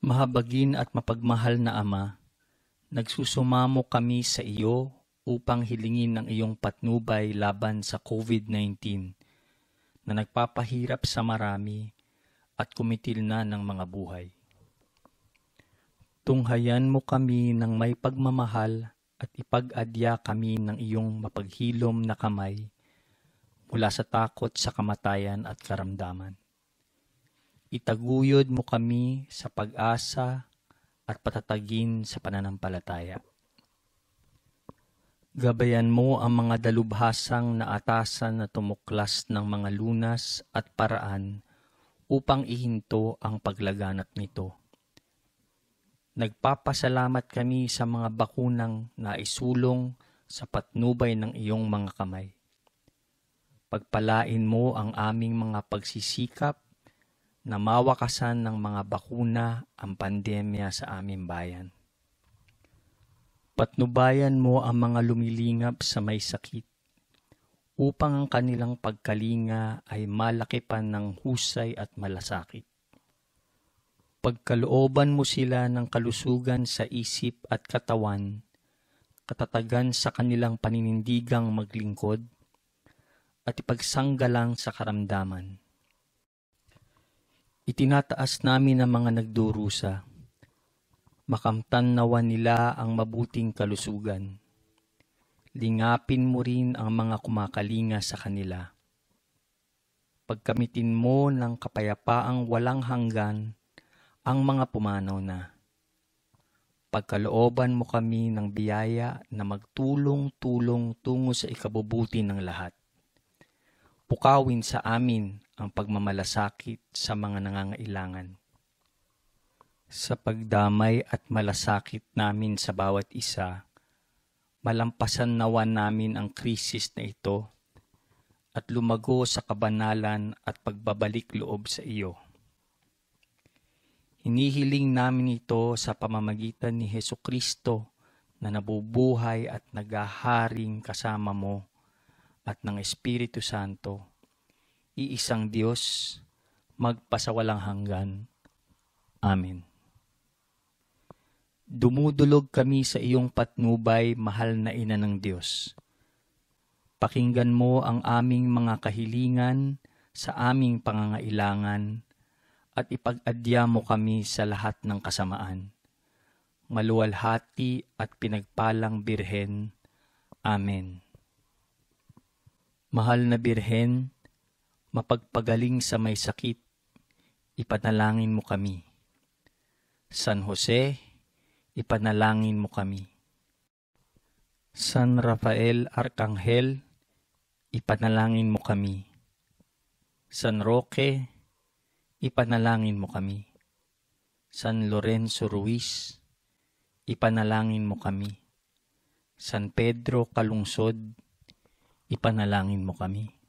Mahabagin at mapagmahal na Ama, nagsusumamo kami sa iyo upang hilingin ang iyong patnubay laban sa COVID-19 na nagpapahirap sa marami at kumitil na ng mga buhay. Tunghayan mo kami ng may pagmamahal at ipag-adya kami ng iyong mapaghilom na kamay mula sa takot sa kamatayan at karamdaman. Itaguyod mo kami sa pag-asa at patatagin sa pananampalataya. Gabayan mo ang mga dalubhasang naatasan na tumuklas ng mga lunas at paraan upang ihinto ang paglaganap nito. Nagpapasalamat kami sa mga bakunang naisulong sa patnubay ng iyong mga kamay. Pagpalain mo ang aming mga pagsisikap na mawakasan ng mga bakuna ang pandemya sa aming bayan. Patnubayan mo ang mga lumilingap sa may sakit upang ang kanilang pagkalinga ay malakipan ng husay at malasakit. Pagkalooban mo sila ng kalusugan sa isip at katawan, katatagan sa kanilang paninindigang maglingkod, at ipagsanggalang sa karamdaman Itinataas namin ang mga nagdurusa. Makamtan nawa nila ang mabuting kalusugan. Lingapin mo rin ang mga kumakalinga sa kanila. Pagkamitin mo ng kapayapaang walang hanggan ang mga pumanaw na pagkalooban mo kami ng biyaya na magtulong-tulong tungo sa ikabubuti ng lahat. Pukawin sa amin ang pagmamalasakit sa mga nangangailangan. Sa pagdamay at malasakit namin sa bawat isa, malampasan nawa namin ang krisis na ito at lumago sa kabanalan at pagbabalik loob sa iyo. Hinihiling namin ito sa pamamagitan ni Heso Kristo na nabubuhay at nagaharing kasama mo at ng Espiritu Santo iisang Diyos, magpasawalang hanggan. Amen. Dumudulog kami sa iyong patnubay, mahal na ina ng Diyos. Pakinggan mo ang aming mga kahilingan sa aming pangangailangan at ipag-adya mo kami sa lahat ng kasamaan. Maluwalhati at pinagpalang Birhen. Amen. Mahal na Birhen, mapagpagaling sa may sakit, ipanalangin mo kami. San Jose, ipanalangin mo kami. San Rafael Arkanghel, ipanalangin mo kami. San Roque, ipanalangin mo kami. San Lorenzo Ruiz, ipanalangin mo kami. San Pedro Kalungsod, ipanalangin mo kami.